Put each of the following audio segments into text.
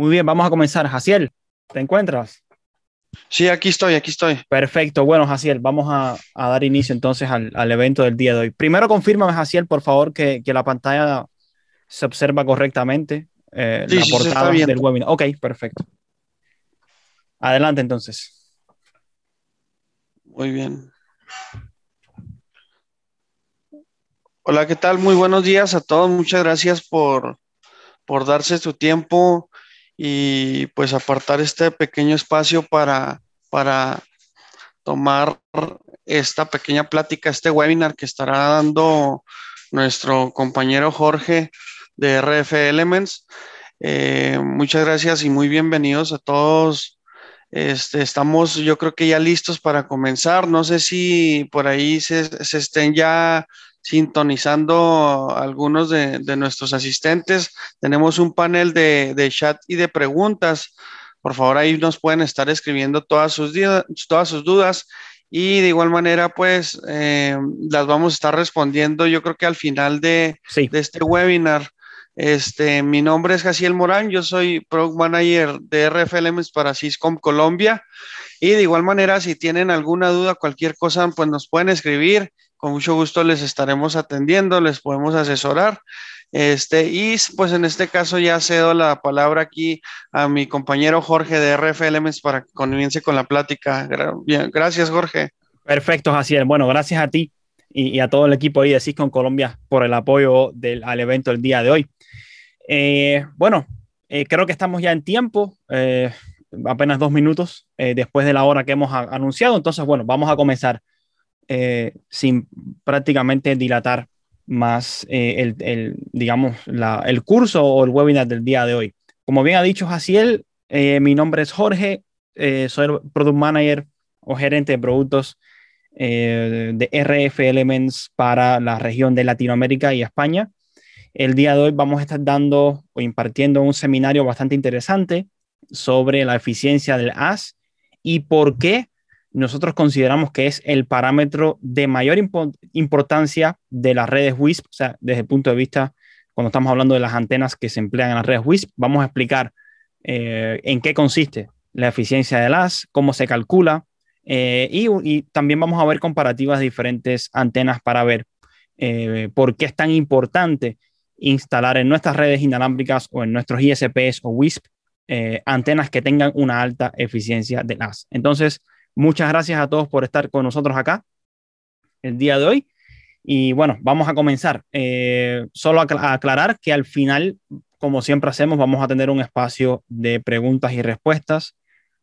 Muy bien, vamos a comenzar. Jaciel, ¿te encuentras? Sí, aquí estoy, aquí estoy. Perfecto. Bueno, Jaciel, vamos a, dar inicio entonces al, evento del día de hoy. Primero, confírmame, Jaciel, por favor, que, la pantalla se observa correctamente. Eh, la portada del webinar. Ok, perfecto. Adelante entonces. Muy bien. Hola, ¿qué tal? Muy buenos días a todos. Muchas gracias por, por darse su tiempo y pues apartar este pequeño espacio para, para tomar esta pequeña plática, este webinar que estará dando nuestro compañero Jorge de RF Elements. Eh, muchas gracias y muy bienvenidos a todos. Este, estamos yo creo que ya listos para comenzar. No sé si por ahí se estén ya sintonizando algunos de, nuestros asistentes. Tenemos un panel de, chat y de preguntas. Por favor, ahí nos pueden estar escribiendo todas sus, dudas y de igual manera, pues eh, las vamos a estar respondiendo yo creo que al final de, este webinar. Este, mi nombre es Jaciel Morán, yo soy Product Manager de RFLM para Syscom Colombia. Y de igual manera, si tienen alguna duda, cualquier cosa, pues nos pueden escribir con mucho gusto les estaremos atendiendo, les podemos asesorar. Este, y pues en este caso ya cedo la palabra aquí a mi compañero Jorge de RFLM e para que comience con la plática. gracias, Jorge. Perfecto, Jaciel. Bueno, gracias a ti y, a todo el equipo de Cisco Colombia por el apoyo al evento el día de hoy. Eh, bueno, eh, creo que estamos ya en tiempo, eh, apenas dos minutos después de la hora que hemos anunciado. Entonces, bueno, vamos a comenzar. Eh, sin prácticamente dilatar más eh, el, digamos, el curso o el webinar del día de hoy. Como bien ha dicho Jaciel, eh, mi nombre es Jorge, soy Product Manager o gerente de productos de RF Elements para la región de Latinoamérica y España. El día de hoy vamos a estar dando o impartiendo un seminario bastante interesante sobre la eficiencia del AS y por qué nosotros consideramos que es el parámetro de mayor importancia de las redes WISP, o sea, desde el punto de vista, cuando estamos hablando de las antenas que se emplean en las redes WISP, vamos a explicar eh, en qué consiste la eficiencia de las, cómo se calcula, eh, y, también vamos a ver comparativas de diferentes antenas para ver eh, por qué es tan importante instalar en nuestras redes inalámbricas o en nuestros ISPs o WISP antenas que tengan una alta eficiencia de las. Entonces, Muchas gracias a todos por estar con nosotros acá el día de hoy. Y bueno, vamos a comenzar. Eh, solo a aclarar que al final, como siempre hacemos, vamos a tener un espacio de preguntas y respuestas.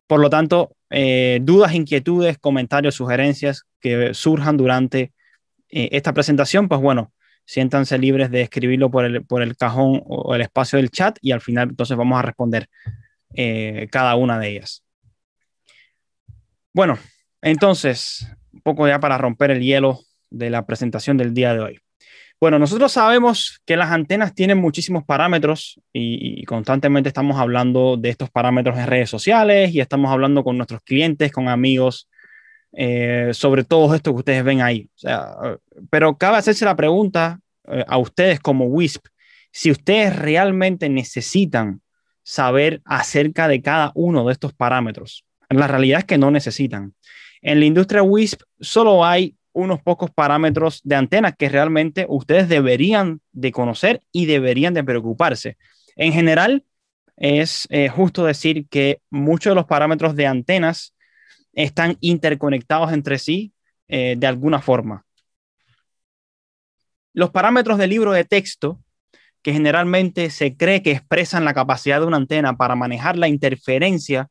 Por lo tanto, eh, dudas, inquietudes, comentarios, sugerencias que surjan durante eh, esta presentación, pues bueno, siéntanse libres de escribirlo por el, por el cajón o el espacio del chat y al final entonces vamos a responder cada una de ellas. Bueno, entonces, un poco ya para romper el hielo de la presentación del día de hoy. Bueno, nosotros sabemos que las antenas tienen muchísimos parámetros y, constantemente estamos hablando de estos parámetros en redes sociales y estamos hablando con nuestros clientes, con amigos, eh, sobre todo esto que ustedes ven ahí. pero cabe hacerse la pregunta eh, a ustedes como WISP, si ustedes realmente necesitan saber acerca de cada uno de estos parámetros la realidad es que no necesitan. En la industria WISP solo hay unos pocos parámetros de antenas que realmente ustedes deberían de conocer y deberían de preocuparse. En general, es eh, justo decir que muchos de los parámetros de antenas están interconectados entre sí eh, de alguna forma. Los parámetros del libro de texto, que generalmente se cree que expresan la capacidad de una antena para manejar la interferencia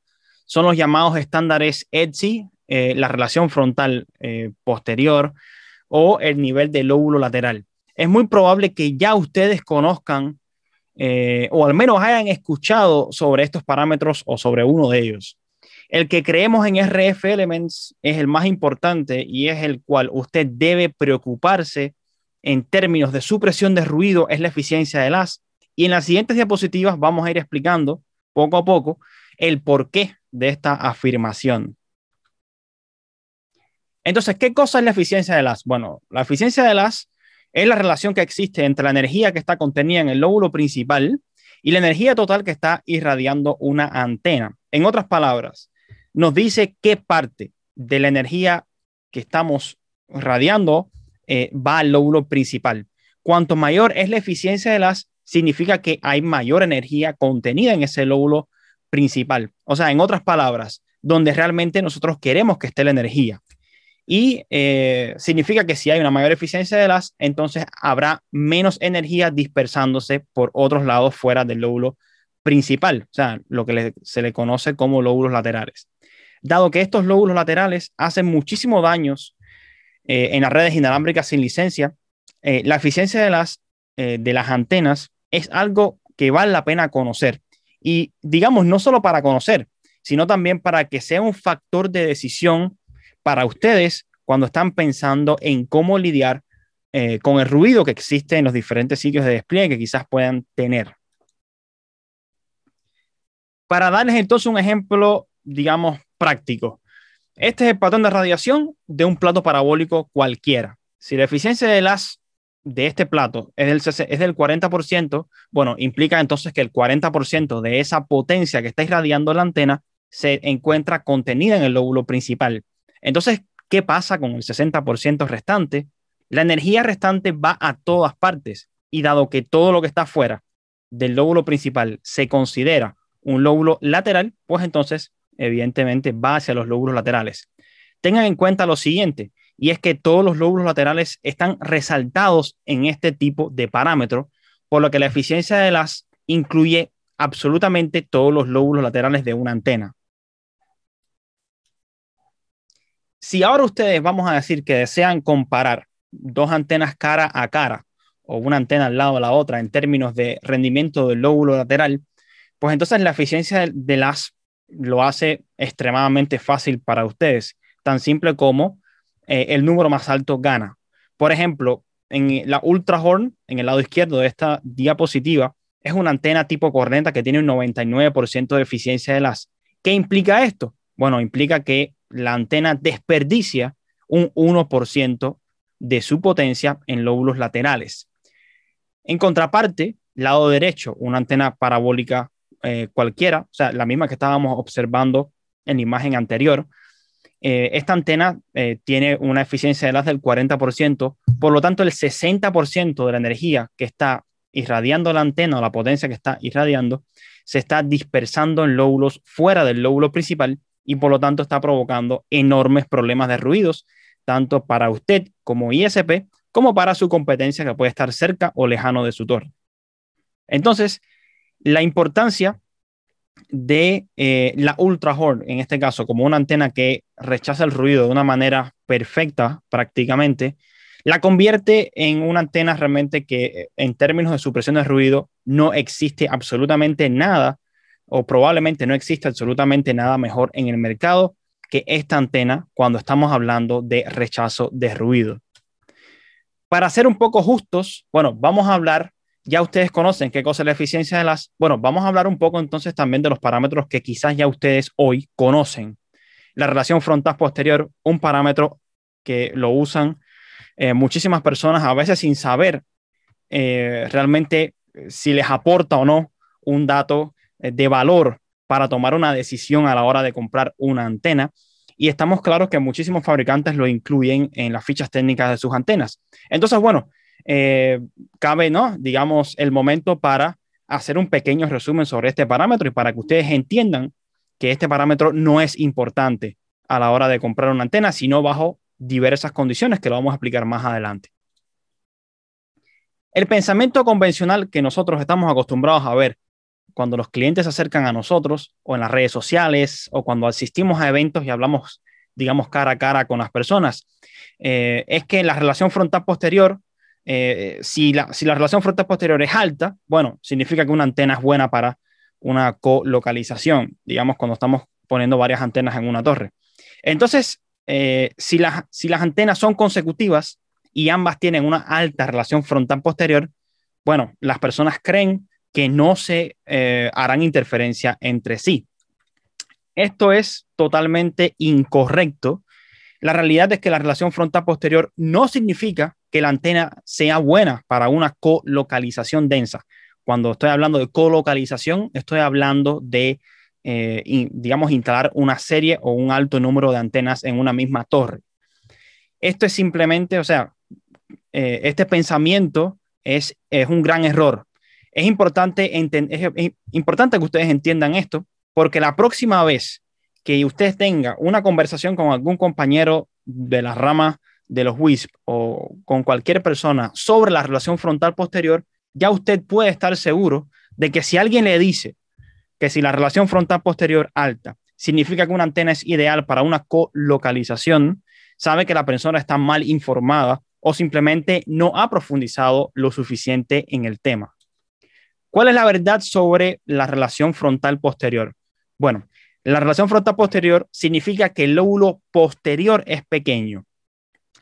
son los llamados estándares ETSI, eh, la relación frontal eh, posterior o el nivel del lóbulo lateral. Es muy probable que ya ustedes conozcan eh, o al menos hayan escuchado sobre estos parámetros o sobre uno de ellos. El que creemos en RF Elements es el más importante y es el cual usted debe preocuparse en términos de supresión de ruido, es la eficiencia del AS. Y en las siguientes diapositivas vamos a ir explicando poco a poco el porqué de esta afirmación. Entonces, ¿qué cosa es la eficiencia de las? Bueno, la eficiencia de las es la relación que existe entre la energía que está contenida en el lóbulo principal y la energía total que está irradiando una antena. En otras palabras, nos dice qué parte de la energía que estamos radiando eh, va al lóbulo principal. Cuanto mayor es la eficiencia de las, significa que hay mayor energía contenida en ese lóbulo principal. O sea, en otras palabras, donde realmente nosotros queremos que esté la energía. Y eh, significa que si hay una mayor eficiencia de las, entonces habrá menos energía dispersándose por otros lados fuera del lóbulo principal, o sea, lo que se le conoce como lóbulos laterales. Dado que estos lóbulos laterales hacen muchísimo daños eh, en las redes inalámbricas sin licencia, eh, la eficiencia de las, de las antenas es algo que vale la pena conocer y digamos, no solo para conocer, sino también para que sea un factor de decisión para ustedes cuando están pensando en cómo lidiar eh, con el ruido que existe en los diferentes sitios de despliegue que quizás puedan tener. Para darles entonces un ejemplo, digamos, práctico. Este es el patrón de radiación de un plato parabólico cualquiera. Si la eficiencia de las de este plato es del, es del 40%, bueno, implica entonces que el 40% de esa potencia que está irradiando la antena se encuentra contenida en el lóbulo principal. Entonces, ¿qué pasa con el 60% restante? La energía restante va a todas partes y dado que todo lo que está fuera del lóbulo principal se considera un lóbulo lateral, pues entonces evidentemente va hacia los lóbulos laterales. Tengan en cuenta lo siguiente, y es que todos los lóbulos laterales están resaltados en este tipo de parámetro, por lo que la eficiencia de las incluye absolutamente todos los lóbulos laterales de una antena. Si ahora ustedes vamos a decir que desean comparar dos antenas cara a cara o una antena al lado de la otra en términos de rendimiento del lóbulo lateral, pues entonces la eficiencia de las lo hace extremadamente fácil para ustedes, tan simple como eh, el número más alto gana. Por ejemplo, en la Ultrahorn, en el lado izquierdo de esta diapositiva, es una antena tipo corriente que tiene un 99% de eficiencia de las. ¿Qué implica esto? Bueno, implica que la antena desperdicia un 1% de su potencia en lóbulos laterales. En contraparte, lado derecho, una antena parabólica eh, cualquiera, o sea, la misma que estábamos observando en la imagen anterior, eh, esta antena eh, tiene una eficiencia de enlace del 40%, por lo tanto el 60% de la energía que está irradiando la antena o la potencia que está irradiando se está dispersando en lóbulos fuera del lóbulo principal y por lo tanto está provocando enormes problemas de ruidos, tanto para usted como ISP, como para su competencia que puede estar cerca o lejano de su torre. Entonces, la importancia de eh, la ultra horn, en este caso, como una antena que rechaza el ruido de una manera perfecta prácticamente, la convierte en una antena realmente que eh, en términos de supresión de ruido no existe absolutamente nada o probablemente no existe absolutamente nada mejor en el mercado que esta antena cuando estamos hablando de rechazo de ruido. Para ser un poco justos, bueno, vamos a hablar ya ustedes conocen qué cosa es la eficiencia de las... Bueno, vamos a hablar un poco entonces también de los parámetros que quizás ya ustedes hoy conocen. La relación frontal-posterior, un parámetro que lo usan eh, muchísimas personas a veces sin saber eh, realmente eh, si les aporta o no un dato de valor para tomar una decisión a la hora de comprar una antena. Y estamos claros que muchísimos fabricantes lo incluyen en las fichas técnicas de sus antenas. Entonces, bueno, eh, cabe, ¿no? digamos, el momento para hacer un pequeño resumen sobre este parámetro y para que ustedes entiendan que este parámetro no es importante a la hora de comprar una antena, sino bajo diversas condiciones que lo vamos a explicar más adelante. El pensamiento convencional que nosotros estamos acostumbrados a ver cuando los clientes se acercan a nosotros o en las redes sociales o cuando asistimos a eventos y hablamos, digamos, cara a cara con las personas, eh, es que la relación frontal posterior eh, si, la, relación frontal-posterior es alta, bueno, significa que una antena es buena para una colocalización, digamos, cuando estamos poniendo varias antenas en una torre. Entonces, eh, si, las, antenas son consecutivas y ambas tienen una alta relación frontal-posterior, bueno, las personas creen que no se eh, harán interferencia entre sí. Esto es totalmente incorrecto. La realidad es que la relación frontal-posterior no significa la antena sea buena para una colocalización densa. Cuando estoy hablando de colocalización, estoy hablando de, eh, digamos, instalar una serie o un alto número de antenas en una misma torre. Esto es simplemente, o sea, eh, este pensamiento es, es un gran error. Es importante, es importante que ustedes entiendan esto, porque la próxima vez que usted tenga una conversación con algún compañero de la rama de los WISP o con cualquier persona sobre la relación frontal posterior, ya usted puede estar seguro de que si alguien le dice que si la relación frontal posterior alta significa que una antena es ideal para una colocalización, sabe que la persona está mal informada o simplemente no ha profundizado lo suficiente en el tema. ¿Cuál es la verdad sobre la relación frontal posterior? Bueno, la relación frontal posterior significa que el lóbulo posterior es pequeño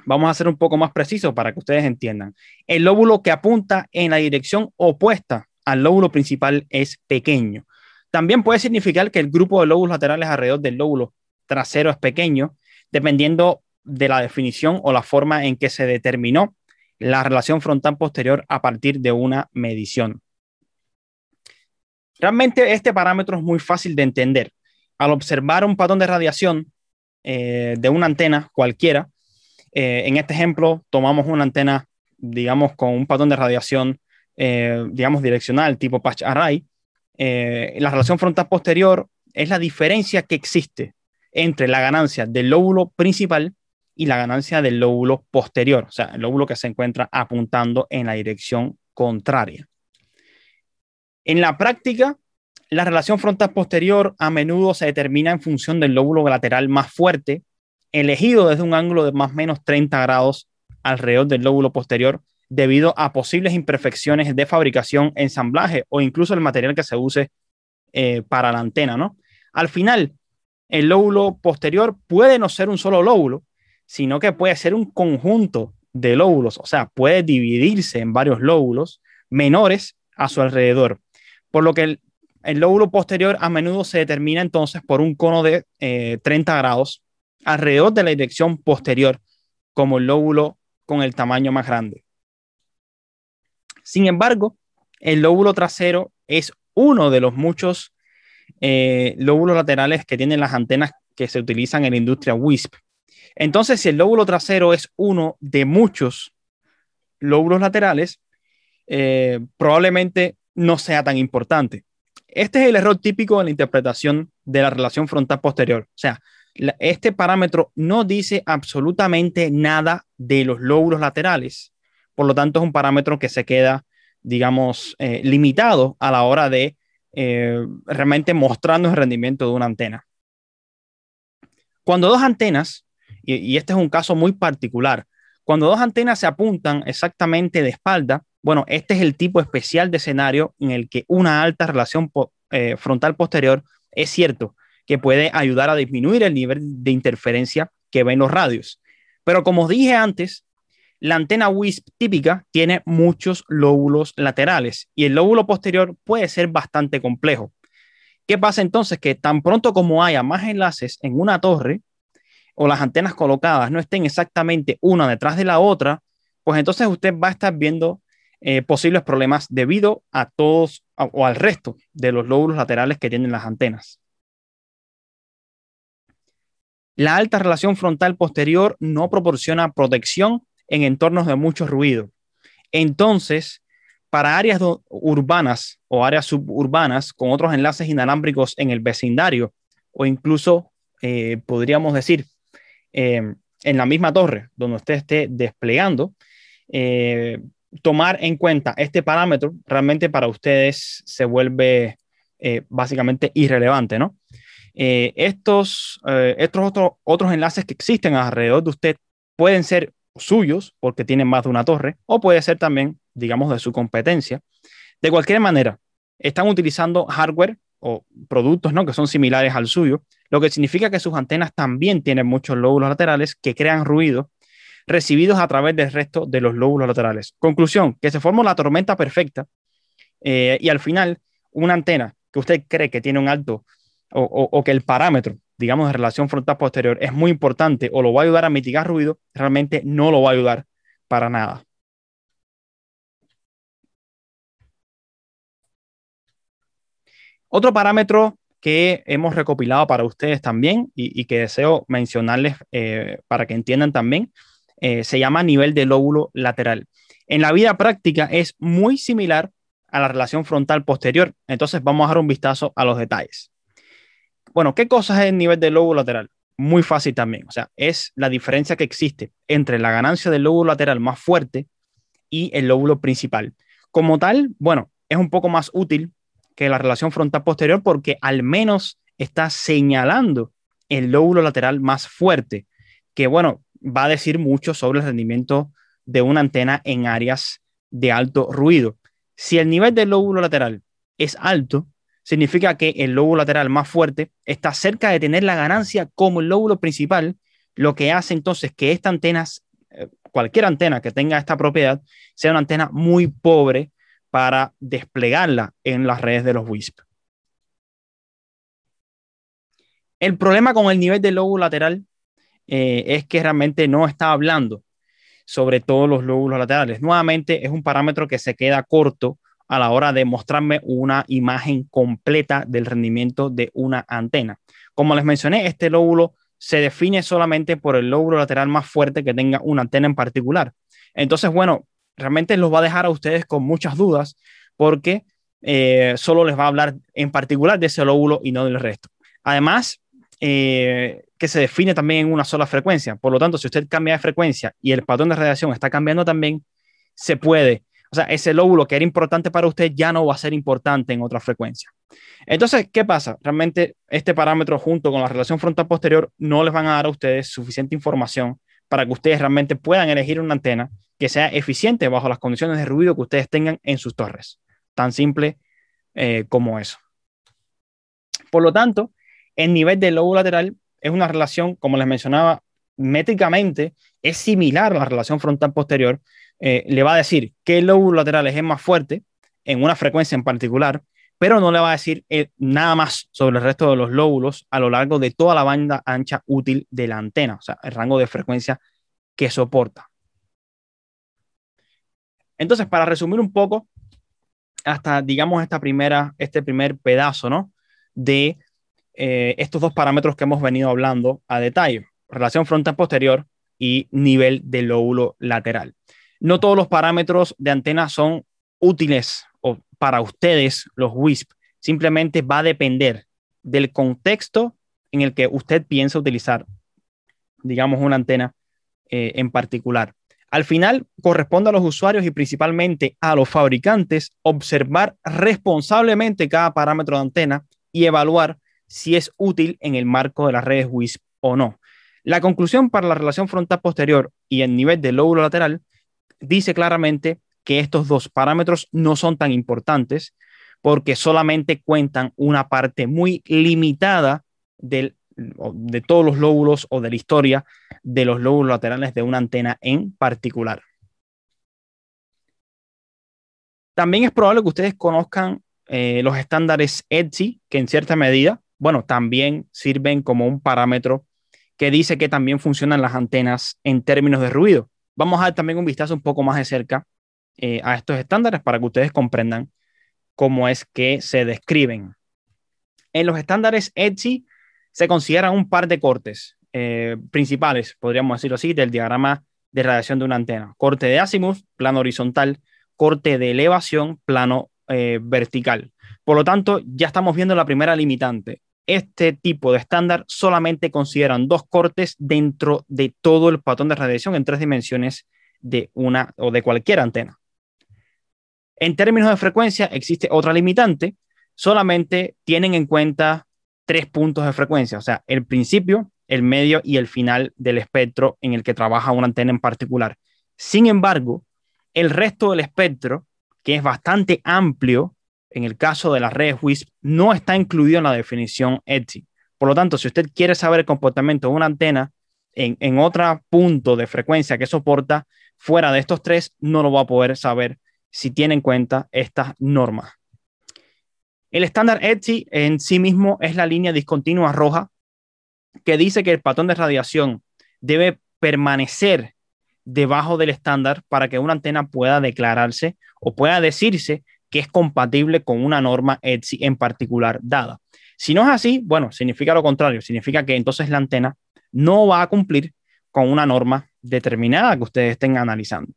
Vamos a ser un poco más precisos para que ustedes entiendan. El lóbulo que apunta en la dirección opuesta al lóbulo principal es pequeño. También puede significar que el grupo de lóbulos laterales alrededor del lóbulo trasero es pequeño, dependiendo de la definición o la forma en que se determinó la relación frontal posterior a partir de una medición. Realmente este parámetro es muy fácil de entender. Al observar un patrón de radiación eh, de una antena cualquiera, eh, en este ejemplo, tomamos una antena, digamos, con un patrón de radiación, eh, digamos, direccional, tipo patch array. Eh, la relación frontal-posterior es la diferencia que existe entre la ganancia del lóbulo principal y la ganancia del lóbulo posterior, o sea, el lóbulo que se encuentra apuntando en la dirección contraria. En la práctica, la relación frontal-posterior a menudo se determina en función del lóbulo lateral más fuerte elegido desde un ángulo de más o menos 30 grados alrededor del lóbulo posterior debido a posibles imperfecciones de fabricación, ensamblaje o incluso el material que se use eh, para la antena, ¿no? Al final, el lóbulo posterior puede no ser un solo lóbulo, sino que puede ser un conjunto de lóbulos, o sea, puede dividirse en varios lóbulos menores a su alrededor, por lo que el, lóbulo posterior a menudo se determina entonces por un cono de 30 eh, grados alrededor de la dirección posterior, como el lóbulo con el tamaño más grande. Sin embargo, el lóbulo trasero es uno de los muchos eh, lóbulos laterales que tienen las antenas que se utilizan en la industria WISP. Entonces, si el lóbulo trasero es uno de muchos lóbulos laterales, eh, probablemente no sea tan importante. Este es el error típico en la interpretación de la relación frontal posterior. O sea, este parámetro no dice absolutamente nada de los lóbulos laterales. Por lo tanto, es un parámetro que se queda, digamos, eh, limitado a la hora de eh, realmente mostrarnos el rendimiento de una antena. Cuando dos antenas, y, este es un caso muy particular, cuando dos antenas se apuntan exactamente de espalda, bueno, este es el tipo especial de escenario en el que una alta relación eh, frontal posterior es cierto, que puede ayudar a disminuir el nivel de interferencia que ven los radios. Pero como dije antes, la antena WISP típica tiene muchos lóbulos laterales y el lóbulo posterior puede ser bastante complejo. ¿Qué pasa entonces? Que tan pronto como haya más enlaces en una torre o las antenas colocadas no estén exactamente una detrás de la otra, pues entonces usted va a estar viendo eh, posibles problemas debido a todos o al resto de los lóbulos laterales que tienen las antenas. La alta relación frontal posterior no proporciona protección en entornos de mucho ruido. Entonces, para áreas urbanas o áreas suburbanas con otros enlaces inalámbricos en el vecindario, o incluso eh, podríamos decir em, en la misma torre donde usted esté desplegando, eh, tomar en cuenta este parámetro realmente para ustedes se vuelve eh, básicamente irrelevante, ¿no? Eh, estos eh, estos otros enlaces que existen alrededor de usted pueden ser suyos porque tienen más de una torre o puede ser también, digamos, de su competencia. De cualquier manera, están utilizando hardware o productos ¿no? que son similares al suyo, lo que significa que sus antenas también tienen muchos lóbulos laterales que crean ruido recibidos a través del resto de los lóbulos laterales. Conclusión, que se forma la tormenta perfecta eh, y al final una antena que usted cree que tiene un alto o, que el parámetro, digamos, de relación frontal-posterior es muy importante o lo va a ayudar a mitigar ruido, realmente no lo va a ayudar para nada. Otro parámetro que hemos recopilado para ustedes también y, que deseo mencionarles eh, para que entiendan también, eh, se llama nivel de lóbulo lateral. En la vida práctica es muy similar a la relación frontal posterior, entonces vamos a dar un vistazo a los detalles. Bueno, ¿qué cosas es el nivel del lóbulo lateral? Muy fácil también, o sea, es la diferencia que existe entre la ganancia del lóbulo lateral más fuerte y el lóbulo principal. Como tal, bueno, es un poco más útil que la relación frontal-posterior porque al menos está señalando el lóbulo lateral más fuerte, que bueno, va a decir mucho sobre el rendimiento de una antena en áreas de alto ruido. Si el nivel del lóbulo lateral es alto, significa que el lóbulo lateral más fuerte está cerca de tener la ganancia como el lóbulo principal, lo que hace entonces que esta antena, eh, cualquier antena que tenga esta propiedad, sea una antena muy pobre para desplegarla en las redes de los WISP. El problema con el nivel del lóbulo lateral eh, es que realmente no está hablando sobre todos los lóbulos laterales. Nuevamente es un parámetro que se queda corto a la hora de mostrarme una imagen completa del rendimiento de una antena. Como les mencioné, este lóbulo se define solamente por el lóbulo lateral más fuerte que tenga una antena en particular. Entonces, bueno, realmente los va a dejar a ustedes con muchas dudas porque eh, solo les va a hablar en particular de ese lóbulo y no del resto. Además, eh, que se define también en una sola frecuencia. Por lo tanto, si usted cambia de frecuencia y el patrón de radiación está cambiando también, se puede o sea, ese lóbulo que era importante para usted ya no va a ser importante en otra frecuencia. Entonces, ¿qué pasa? Realmente este parámetro junto con la relación frontal posterior no les van a dar a ustedes suficiente información para que ustedes realmente puedan elegir una antena que sea eficiente bajo las condiciones de ruido que ustedes tengan en sus torres. Tan simple eh, como eso. Por lo tanto, el nivel del lóbulo lateral es una relación, como les mencionaba, métricamente es similar a la relación frontal posterior, eh, le va a decir qué lóbulo lateral es más fuerte en una frecuencia en particular, pero no le va a decir eh, nada más sobre el resto de los lóbulos a lo largo de toda la banda ancha útil de la antena, o sea, el rango de frecuencia que soporta. Entonces, para resumir un poco, hasta, digamos, esta primera, este primer pedazo, De eh, estos dos parámetros que hemos venido hablando a detalle, relación frontal-posterior y nivel del lóbulo lateral. No todos los parámetros de antena son útiles o para ustedes, los WISP. Simplemente va a depender del contexto en el que usted piensa utilizar, digamos, una antena eh, en particular. Al final, corresponde a los usuarios y principalmente a los fabricantes observar responsablemente cada parámetro de antena y evaluar si es útil en el marco de las redes WISP o no. La conclusión para la relación frontal posterior y el nivel del lóbulo lateral dice claramente que estos dos parámetros no son tan importantes porque solamente cuentan una parte muy limitada de todos los lóbulos o de la historia de los lóbulos laterales de una antena en particular. También es probable que ustedes conozcan eh, los estándares ETSI, que en cierta medida, bueno, también sirven como un parámetro que dice que también funcionan las antenas en términos de ruido. Vamos a dar también un vistazo un poco más de cerca eh, a estos estándares para que ustedes comprendan cómo es que se describen. En los estándares Etsy se consideran un par de cortes eh, principales, podríamos decirlo así, del diagrama de radiación de una antena. Corte de azimuth, plano horizontal, corte de elevación, plano eh, vertical. Por lo tanto, ya estamos viendo la primera limitante este tipo de estándar solamente consideran dos cortes dentro de todo el patrón de radiación en tres dimensiones de una o de cualquier antena. En términos de frecuencia existe otra limitante, solamente tienen en cuenta tres puntos de frecuencia, o sea, el principio, el medio y el final del espectro en el que trabaja una antena en particular. Sin embargo, el resto del espectro, que es bastante amplio, en el caso de las redes WISP, no está incluido en la definición ETSI. Por lo tanto, si usted quiere saber el comportamiento de una antena en, otro punto de frecuencia que soporta, fuera de estos tres, no lo va a poder saber si tiene en cuenta estas normas. El estándar ETSI en sí mismo es la línea discontinua roja que dice que el patrón de radiación debe permanecer debajo del estándar para que una antena pueda declararse o pueda decirse que es compatible con una norma ETSI en particular dada. Si no es así, bueno, significa lo contrario, significa que entonces la antena no va a cumplir con una norma determinada que ustedes estén analizando.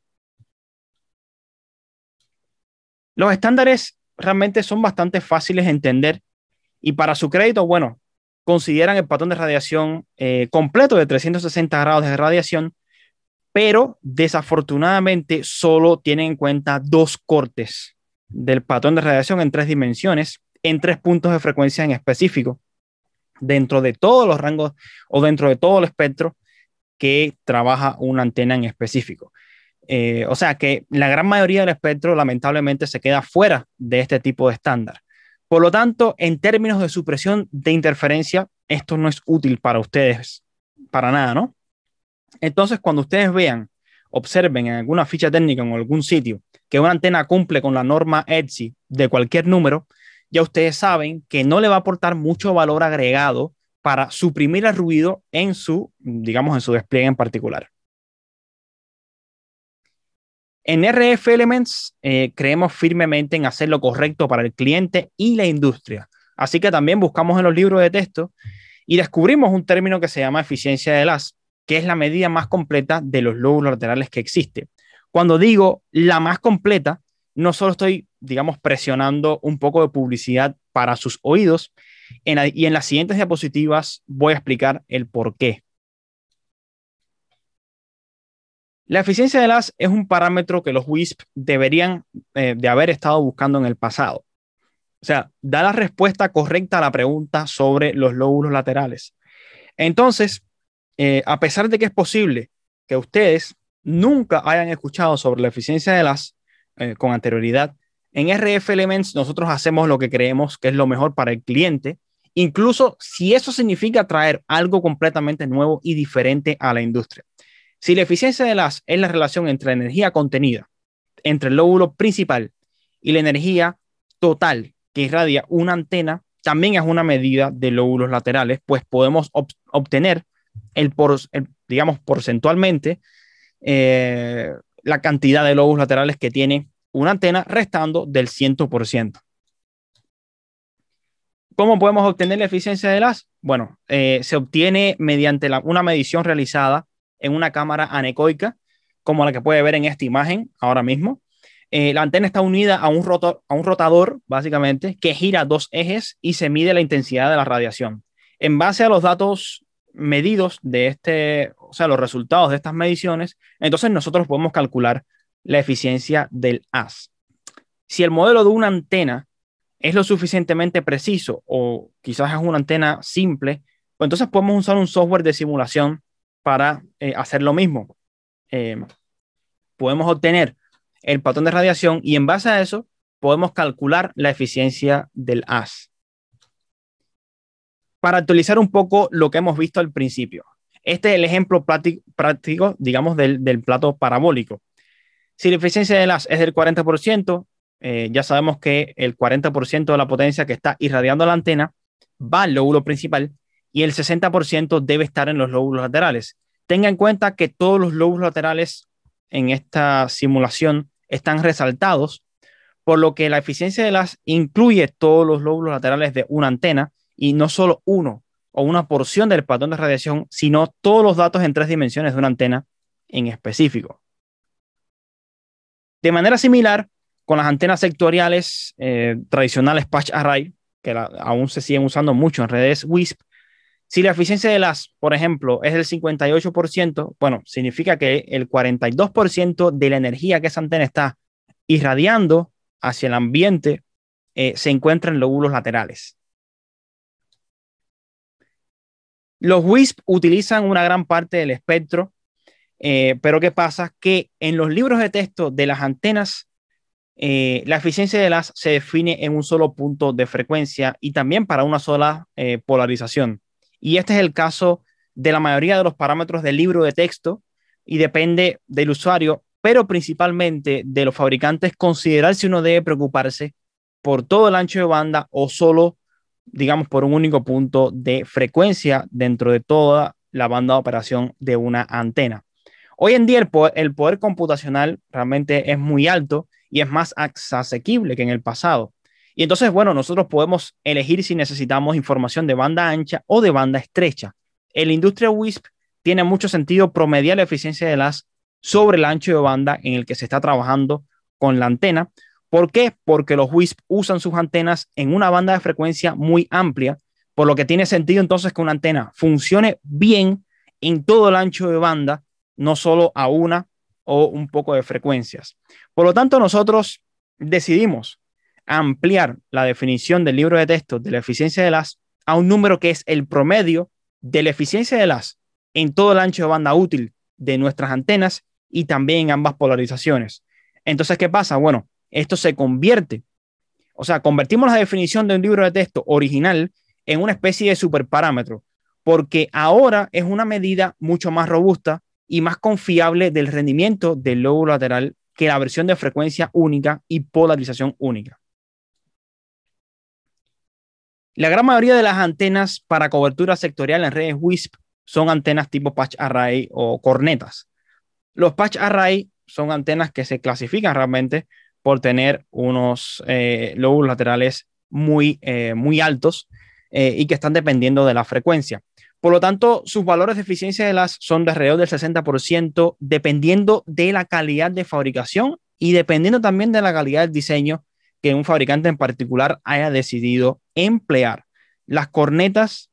Los estándares realmente son bastante fáciles de entender y para su crédito, bueno, consideran el patrón de radiación eh, completo de 360 grados de radiación, pero desafortunadamente solo tienen en cuenta dos cortes del patrón de radiación en tres dimensiones, en tres puntos de frecuencia en específico, dentro de todos los rangos o dentro de todo el espectro que trabaja una antena en específico. Eh, o sea que la gran mayoría del espectro lamentablemente se queda fuera de este tipo de estándar. Por lo tanto, en términos de supresión de interferencia, esto no es útil para ustedes, para nada, ¿no? Entonces, cuando ustedes vean observen en alguna ficha técnica en algún sitio que una antena cumple con la norma ETSI de cualquier número, ya ustedes saben que no le va a aportar mucho valor agregado para suprimir el ruido en su, digamos, en su despliegue en particular. En RF Elements eh, creemos firmemente en hacer lo correcto para el cliente y la industria. Así que también buscamos en los libros de texto y descubrimos un término que se llama eficiencia de las, que es la medida más completa de los lóbulos laterales que existe. Cuando digo la más completa, no solo estoy, digamos, presionando un poco de publicidad para sus oídos, y en las siguientes diapositivas voy a explicar el por qué. La eficiencia de las es un parámetro que los WISP deberían eh, de haber estado buscando en el pasado. O sea, da la respuesta correcta a la pregunta sobre los lóbulos laterales. Entonces, eh, a pesar de que es posible que ustedes nunca hayan escuchado sobre la eficiencia de las eh, con anterioridad, en RF Elements nosotros hacemos lo que creemos que es lo mejor para el cliente, incluso si eso significa traer algo completamente nuevo y diferente a la industria. Si la eficiencia de las es la relación entre la energía contenida, entre el lóbulo principal y la energía total que irradia una antena, también es una medida de lóbulos laterales, pues podemos obtener el, por, digamos, porcentualmente eh, la cantidad de lobos laterales que tiene una antena, restando del 100%. ¿Cómo podemos obtener la eficiencia de las? Bueno, eh, se obtiene mediante una medición realizada en una cámara anecoica, como la que puede ver en esta imagen ahora mismo. Eh, la antena está unida a un, rotor, a un rotador, básicamente, que gira dos ejes y se mide la intensidad de la radiación. En base a los datos medidos de este, o sea, los resultados de estas mediciones, entonces nosotros podemos calcular la eficiencia del AS. Si el modelo de una antena es lo suficientemente preciso o quizás es una antena simple, pues entonces podemos usar un software de simulación para eh, hacer lo mismo. Eh, podemos obtener el patrón de radiación y en base a eso podemos calcular la eficiencia del AS para actualizar un poco lo que hemos visto al principio. Este es el ejemplo práctico, digamos, del, plato parabólico. Si la eficiencia de las es del 40%, eh, ya sabemos que el 40% de la potencia que está irradiando la antena va al lóbulo principal y el 60% debe estar en los lóbulos laterales. Tenga en cuenta que todos los lóbulos laterales en esta simulación están resaltados, por lo que la eficiencia de las incluye todos los lóbulos laterales de una antena, y no solo uno o una porción del patrón de radiación, sino todos los datos en tres dimensiones de una antena en específico. De manera similar, con las antenas sectoriales eh, tradicionales patch array, que aún se siguen usando mucho en redes WISP, si la eficiencia de las, por ejemplo, es del 58%, bueno, significa que el 42% de la energía que esa antena está irradiando hacia el ambiente eh, se encuentra en lóbulos laterales. Los WISP utilizan una gran parte del espectro, eh, pero ¿qué pasa? Que en los libros de texto de las antenas, eh, la eficiencia de las se define en un solo punto de frecuencia y también para una sola eh, polarización. Y este es el caso de la mayoría de los parámetros del libro de texto y depende del usuario, pero principalmente de los fabricantes considerar si uno debe preocuparse por todo el ancho de banda o solo digamos, por un único punto de frecuencia dentro de toda la banda de operación de una antena. Hoy en día el poder, computacional realmente es muy alto y es más asequible que en el pasado. Y entonces, bueno, nosotros podemos elegir si necesitamos información de banda ancha o de banda estrecha. El industria WISP tiene mucho sentido promediar la eficiencia de las sobre el ancho de banda en el que se está trabajando con la antena, ¿Por qué? Porque los WISP usan sus antenas en una banda de frecuencia muy amplia, por lo que tiene sentido entonces que una antena funcione bien en todo el ancho de banda, no solo a una o un poco de frecuencias. Por lo tanto, nosotros decidimos ampliar la definición del libro de texto de la eficiencia de las a un número que es el promedio de la eficiencia de las en todo el ancho de banda útil de nuestras antenas y también en ambas polarizaciones. Entonces, ¿qué pasa? Bueno, esto se convierte, o sea, convertimos la definición de un libro de texto original en una especie de superparámetro, porque ahora es una medida mucho más robusta y más confiable del rendimiento del lóbulo lateral que la versión de frecuencia única y polarización única. La gran mayoría de las antenas para cobertura sectorial en redes WISP son antenas tipo patch array o cornetas. Los patch array son antenas que se clasifican realmente por tener unos eh, laterales muy, eh, muy altos eh, y que están dependiendo de la frecuencia. Por lo tanto, sus valores de eficiencia de las son de alrededor del 60%, dependiendo de la calidad de fabricación y dependiendo también de la calidad del diseño que un fabricante en particular haya decidido emplear. Las cornetas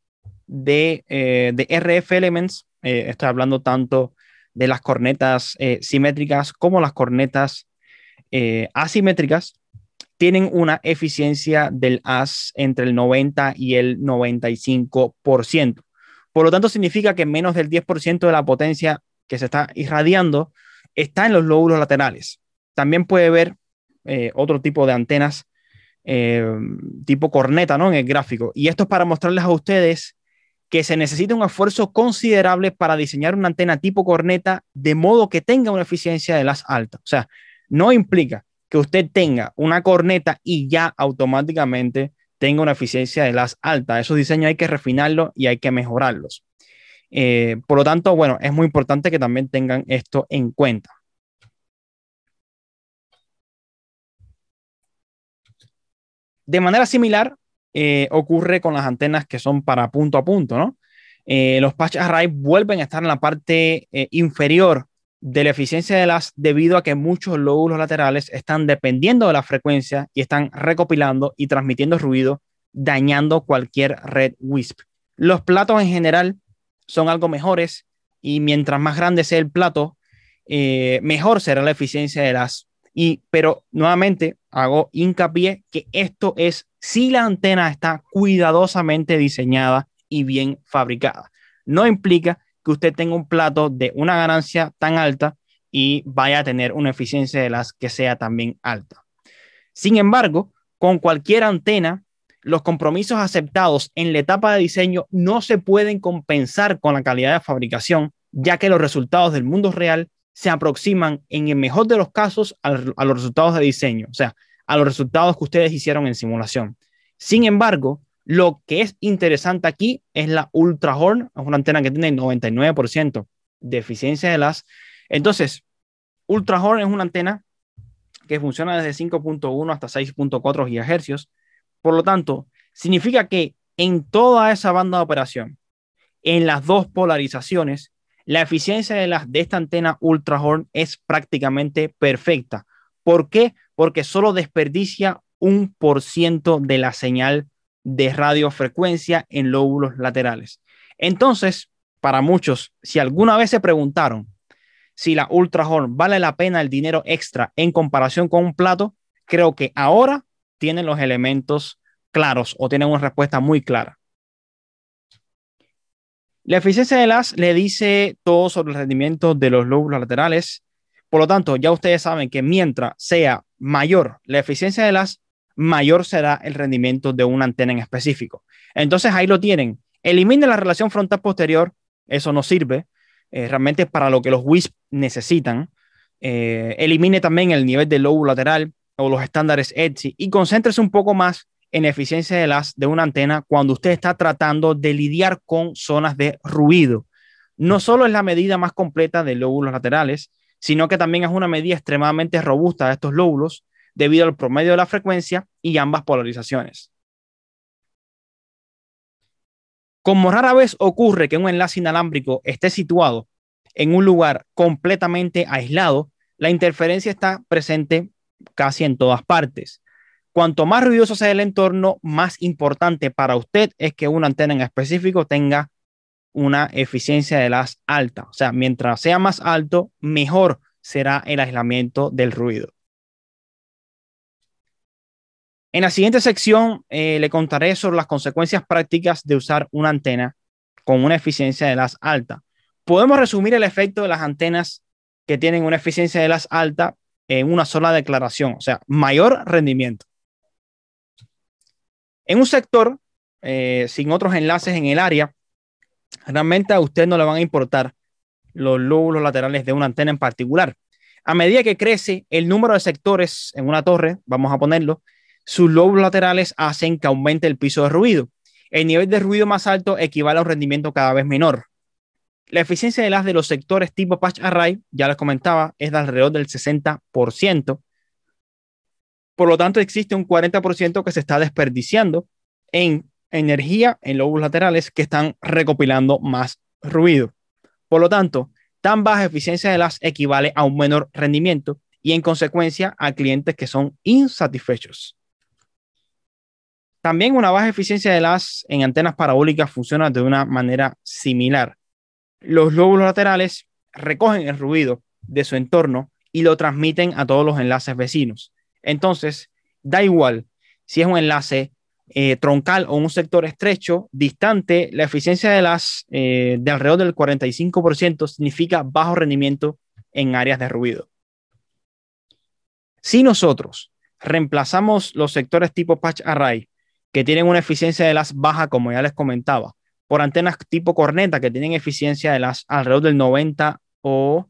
de, eh, RF Elements, estoy hablando tanto de las cornetas simétricas como las cornetas eh, asimétricas tienen una eficiencia del AS entre el 90 y el 95%. Por lo tanto, significa que menos del 10% de la potencia que se está irradiando está en los lóbulos laterales. También puede ver eh, otro tipo de antenas eh, tipo corneta ¿no? en el gráfico. Y esto es para mostrarles a ustedes que se necesita un esfuerzo considerable para diseñar una antena tipo corneta de modo que tenga una eficiencia de las altas. O sea, no implica que usted tenga una corneta y ya automáticamente tenga una eficiencia de las altas. Esos diseños hay que refinarlos y hay que mejorarlos. Eh, por lo tanto, bueno, es muy importante que también tengan esto en cuenta. De manera similar, eh, ocurre con las antenas que son para punto a punto, ¿no? Eh, los patch arrays vuelven a estar en la parte inferior de la eficiencia de las debido a que muchos lóbulos laterales están dependiendo de la frecuencia y están recopilando y transmitiendo ruido, dañando cualquier red WISP. Los platos en general son algo mejores y mientras más grande sea el plato, eh, mejor será la eficiencia de las. Y, pero nuevamente hago hincapié que esto es si la antena está cuidadosamente diseñada y bien fabricada. No implica que usted tenga un plato de una ganancia tan alta y vaya a tener una eficiencia de las que sea también alta. Sin embargo, con cualquier antena, los compromisos aceptados en la etapa de diseño no se pueden compensar con la calidad de fabricación, ya que los resultados del mundo real se aproximan en el mejor de los casos a, los resultados de diseño, o sea, a los resultados que ustedes hicieron en simulación. Sin embargo, lo que es interesante aquí es la Ultra Horn, es una antena que tiene el 99% de eficiencia de las. Entonces, Ultra Horn es una antena que funciona desde 5.1 hasta 6.4 GHz. Por lo tanto, significa que en toda esa banda de operación, en las dos polarizaciones, la eficiencia de, las, de esta antena Ultra Horn es prácticamente perfecta. ¿Por qué? Porque solo desperdicia un por ciento de la señal de radiofrecuencia en lóbulos laterales. Entonces, para muchos, si alguna vez se preguntaron si la Horn vale la pena el dinero extra en comparación con un plato, creo que ahora tienen los elementos claros o tienen una respuesta muy clara. La eficiencia de las le dice todo sobre el rendimiento de los lóbulos laterales. Por lo tanto, ya ustedes saben que mientras sea mayor la eficiencia de las, mayor será el rendimiento de una antena en específico. Entonces ahí lo tienen. Elimine la relación frontal posterior, eso no sirve eh, realmente para lo que los WISP necesitan. Eh, elimine también el nivel del lóbulo lateral o los estándares ETSI y concéntrese un poco más en eficiencia de, las, de una antena cuando usted está tratando de lidiar con zonas de ruido. No solo es la medida más completa de lóbulos laterales, sino que también es una medida extremadamente robusta de estos lóbulos debido al promedio de la frecuencia y ambas polarizaciones. Como rara vez ocurre que un enlace inalámbrico esté situado en un lugar completamente aislado, la interferencia está presente casi en todas partes. Cuanto más ruidoso sea el entorno, más importante para usted es que una antena en específico tenga una eficiencia de las alta. O sea, mientras sea más alto, mejor será el aislamiento del ruido. En la siguiente sección eh, le contaré sobre las consecuencias prácticas de usar una antena con una eficiencia de las alta. Podemos resumir el efecto de las antenas que tienen una eficiencia de las alta en una sola declaración, o sea, mayor rendimiento. En un sector eh, sin otros enlaces en el área, realmente a usted no le van a importar los lóbulos laterales de una antena en particular. A medida que crece el número de sectores en una torre, vamos a ponerlo, sus lobos laterales hacen que aumente el piso de ruido. El nivel de ruido más alto equivale a un rendimiento cada vez menor. La eficiencia de las de los sectores tipo Patch Array, ya les comentaba, es de alrededor del 60%. Por lo tanto, existe un 40% que se está desperdiciando en energía en lobos laterales que están recopilando más ruido. Por lo tanto, tan baja eficiencia de las equivale a un menor rendimiento y en consecuencia a clientes que son insatisfechos. También una baja eficiencia de las en antenas parabólicas funciona de una manera similar. Los lóbulos laterales recogen el ruido de su entorno y lo transmiten a todos los enlaces vecinos. Entonces, da igual si es un enlace eh, troncal o un sector estrecho, distante, la eficiencia de las eh, de alrededor del 45% significa bajo rendimiento en áreas de ruido. Si nosotros reemplazamos los sectores tipo patch array que tienen una eficiencia de las bajas, como ya les comentaba, por antenas tipo corneta, que tienen eficiencia de las alrededor del 90 o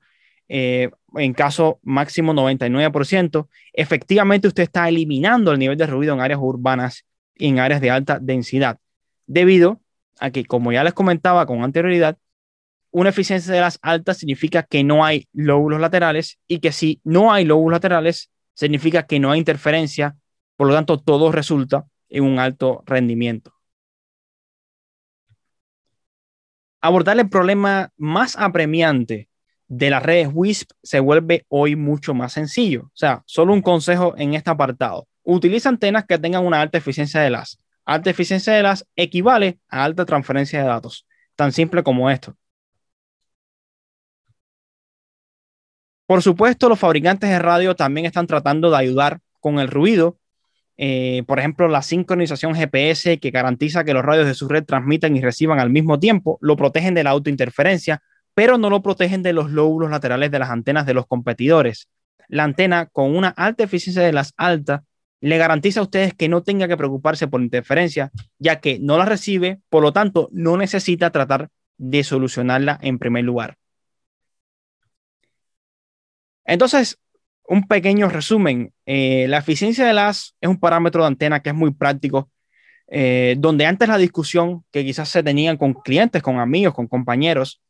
eh, en caso máximo 99%, efectivamente usted está eliminando el nivel de ruido en áreas urbanas y en áreas de alta densidad, debido a que, como ya les comentaba con anterioridad, una eficiencia de las altas significa que no hay lóbulos laterales y que si no hay lóbulos laterales, significa que no hay interferencia, por lo tanto todo resulta en un alto rendimiento. Abordar el problema más apremiante de las redes WISP se vuelve hoy mucho más sencillo. O sea, solo un consejo en este apartado. Utiliza antenas que tengan una alta eficiencia de las. Alta eficiencia de las equivale a alta transferencia de datos. Tan simple como esto. Por supuesto, los fabricantes de radio también están tratando de ayudar con el ruido eh, por ejemplo, la sincronización GPS que garantiza que los radios de su red transmitan y reciban al mismo tiempo, lo protegen de la autointerferencia, pero no lo protegen de los lóbulos laterales de las antenas de los competidores. La antena, con una alta eficiencia de las altas, le garantiza a ustedes que no tenga que preocuparse por interferencia, ya que no la recibe, por lo tanto, no necesita tratar de solucionarla en primer lugar. Entonces, un pequeño resumen. Eh, la eficiencia de las es un parámetro de antena que es muy práctico, eh, donde antes la discusión que quizás se tenían con clientes, con amigos, con compañeros,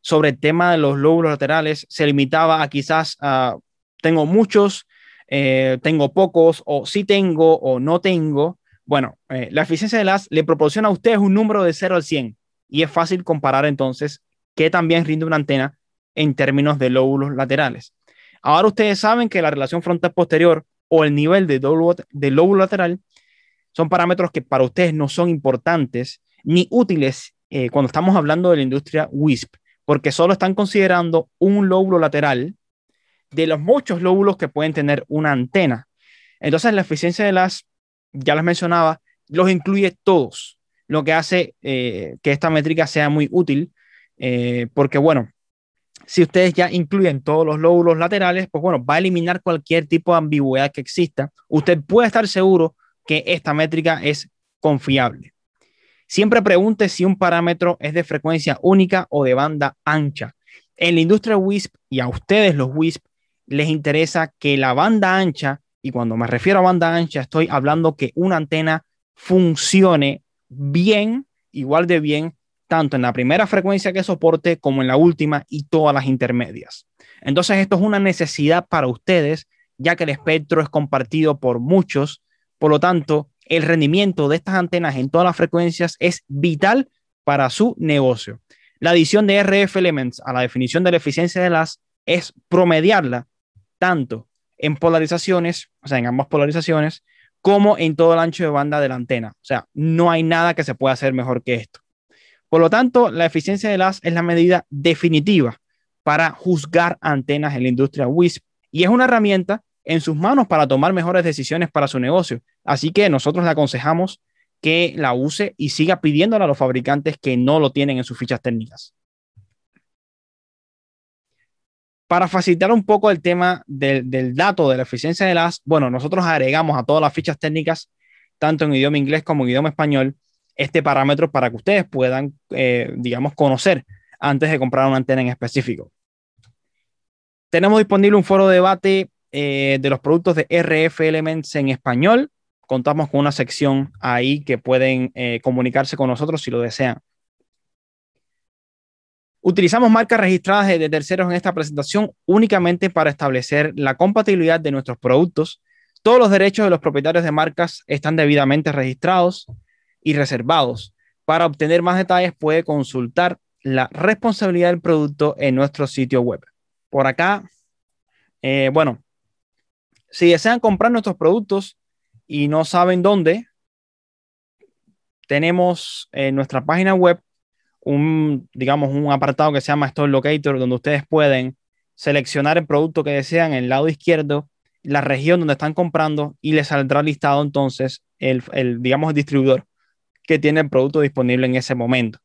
sobre el tema de los lóbulos laterales se limitaba a quizás tengo muchos, eh, tengo pocos, o sí tengo o no tengo. Bueno, la eficiencia de las le proporciona a ustedes un número de 0 al 100 y es fácil comparar entonces qué también rinde una antena en términos de lóbulos laterales. Ahora ustedes saben que la relación frontal-posterior o el nivel de, de lóbulo lateral son parámetros que para ustedes no son importantes ni útiles eh, cuando estamos hablando de la industria WISP, porque solo están considerando un lóbulo lateral de los muchos lóbulos que pueden tener una antena. Entonces la eficiencia de las, ya las mencionaba, los incluye todos, lo que hace eh, que esta métrica sea muy útil, eh, porque bueno, si ustedes ya incluyen todos los lóbulos laterales, pues bueno, va a eliminar cualquier tipo de ambigüedad que exista. Usted puede estar seguro que esta métrica es confiable. Siempre pregunte si un parámetro es de frecuencia única o de banda ancha. En la industria WISP y a ustedes los WISP les interesa que la banda ancha, y cuando me refiero a banda ancha, estoy hablando que una antena funcione bien, igual de bien tanto en la primera frecuencia que soporte como en la última y todas las intermedias. Entonces, esto es una necesidad para ustedes, ya que el espectro es compartido por muchos, por lo tanto, el rendimiento de estas antenas en todas las frecuencias es vital para su negocio. La adición de RF Elements a la definición de la eficiencia de las es promediarla tanto en polarizaciones, o sea, en ambas polarizaciones, como en todo el ancho de banda de la antena. O sea, no hay nada que se pueda hacer mejor que esto. Por lo tanto, la eficiencia de las es la medida definitiva para juzgar antenas en la industria WISP y es una herramienta en sus manos para tomar mejores decisiones para su negocio. Así que nosotros le aconsejamos que la use y siga pidiéndola a los fabricantes que no lo tienen en sus fichas técnicas. Para facilitar un poco el tema del, del dato de la eficiencia de las, bueno, nosotros agregamos a todas las fichas técnicas, tanto en idioma inglés como en idioma español, este parámetro para que ustedes puedan, eh, digamos, conocer antes de comprar una antena en específico. Tenemos disponible un foro de debate eh, de los productos de RF Elements en español. Contamos con una sección ahí que pueden eh, comunicarse con nosotros si lo desean. Utilizamos marcas registradas de terceros en esta presentación únicamente para establecer la compatibilidad de nuestros productos. Todos los derechos de los propietarios de marcas están debidamente registrados y reservados. Para obtener más detalles puede consultar la responsabilidad del producto en nuestro sitio web. Por acá, eh, bueno, si desean comprar nuestros productos y no saben dónde, tenemos en nuestra página web un, digamos, un apartado que se llama Store Locator, donde ustedes pueden seleccionar el producto que desean en el lado izquierdo, la región donde están comprando y les saldrá listado entonces el, el digamos, el distribuidor que tiene el producto disponible en ese momento.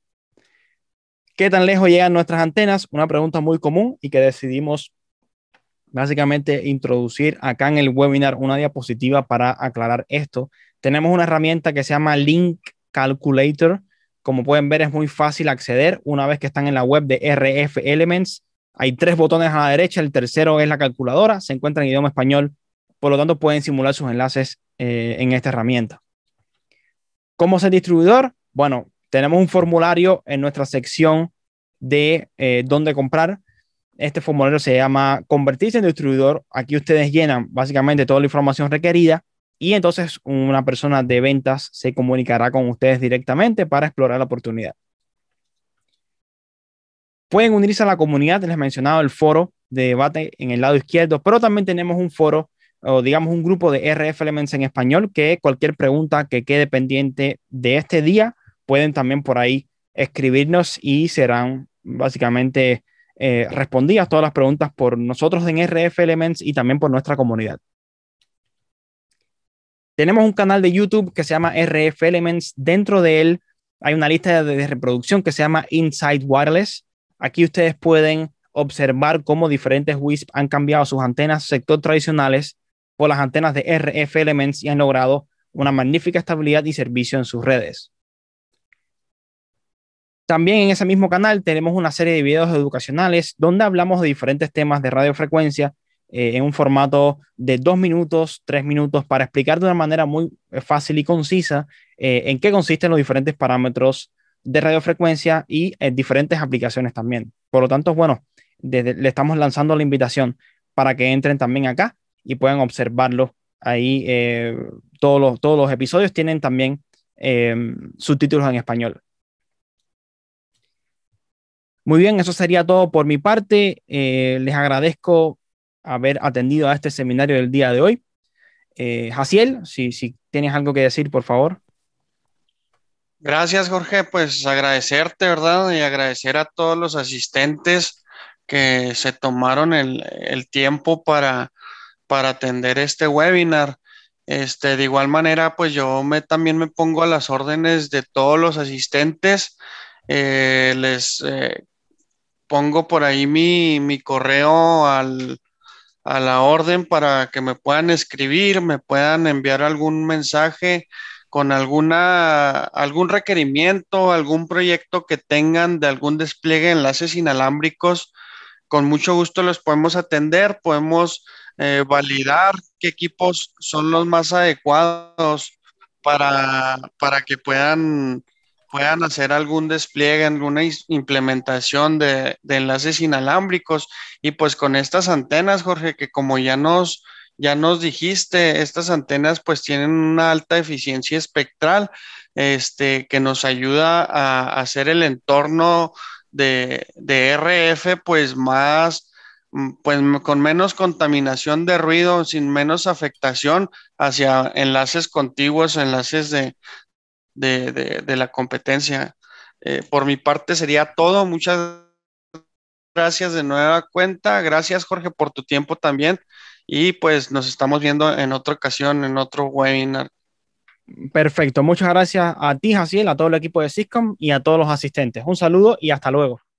¿Qué tan lejos llegan nuestras antenas? Una pregunta muy común y que decidimos básicamente introducir acá en el webinar una diapositiva para aclarar esto. Tenemos una herramienta que se llama Link Calculator. Como pueden ver, es muy fácil acceder una vez que están en la web de RF Elements. Hay tres botones a la derecha, el tercero es la calculadora, se encuentra en idioma español, por lo tanto pueden simular sus enlaces eh, en esta herramienta. ¿Cómo ser distribuidor? Bueno, tenemos un formulario en nuestra sección de eh, dónde comprar. Este formulario se llama Convertirse en distribuidor. Aquí ustedes llenan básicamente toda la información requerida y entonces una persona de ventas se comunicará con ustedes directamente para explorar la oportunidad. Pueden unirse a la comunidad, les he mencionado el foro de debate en el lado izquierdo, pero también tenemos un foro o digamos un grupo de RF Elements en español que cualquier pregunta que quede pendiente de este día pueden también por ahí escribirnos y serán básicamente eh, respondidas todas las preguntas por nosotros en RF Elements y también por nuestra comunidad. Tenemos un canal de YouTube que se llama RF Elements. Dentro de él hay una lista de reproducción que se llama Inside Wireless. Aquí ustedes pueden observar cómo diferentes WISP han cambiado sus antenas sector tradicionales las antenas de RF Elements y han logrado una magnífica estabilidad y servicio en sus redes. También en ese mismo canal tenemos una serie de videos educacionales donde hablamos de diferentes temas de radiofrecuencia eh, en un formato de dos minutos, tres minutos, para explicar de una manera muy eh, fácil y concisa eh, en qué consisten los diferentes parámetros de radiofrecuencia y diferentes aplicaciones también. Por lo tanto, bueno, le estamos lanzando la invitación para que entren también acá y puedan observarlo ahí. Eh, todos, los, todos los episodios tienen también eh, subtítulos en español. Muy bien, eso sería todo por mi parte. Eh, les agradezco haber atendido a este seminario del día de hoy. Jaciel, si, tienes algo que decir, por favor. Gracias, Jorge. Pues agradecerte, ¿verdad? Y agradecer a todos los asistentes que se tomaron el tiempo para para atender este webinar. Este, de igual manera, pues yo me, también me pongo a las órdenes de todos los asistentes. Eh, les eh, pongo por ahí mi, mi correo a la orden para que me puedan escribir, me puedan enviar algún mensaje con alguna, algún requerimiento, algún proyecto que tengan de algún despliegue de enlaces inalámbricos. Con mucho gusto los podemos atender, podemos eh, validar qué equipos son los más adecuados para, para que puedan, puedan hacer algún despliegue, alguna implementación de, enlaces inalámbricos. Y pues con estas antenas, Jorge, que como ya nos, ya nos dijiste, estas antenas pues tienen una alta eficiencia espectral, este, que nos ayuda a, hacer el entorno de, de RF pues más pues con menos contaminación de ruido, sin menos afectación hacia enlaces contiguos, enlaces de, de, la competencia. Eh, por mi parte sería todo. Muchas gracias de nueva cuenta. Gracias Jorge por tu tiempo también. Y pues nos estamos viendo en otra ocasión, en otro webinar. Perfecto. Muchas gracias a ti, Jaciel, a todo el equipo de Cisco y a todos los asistentes. Un saludo y hasta luego.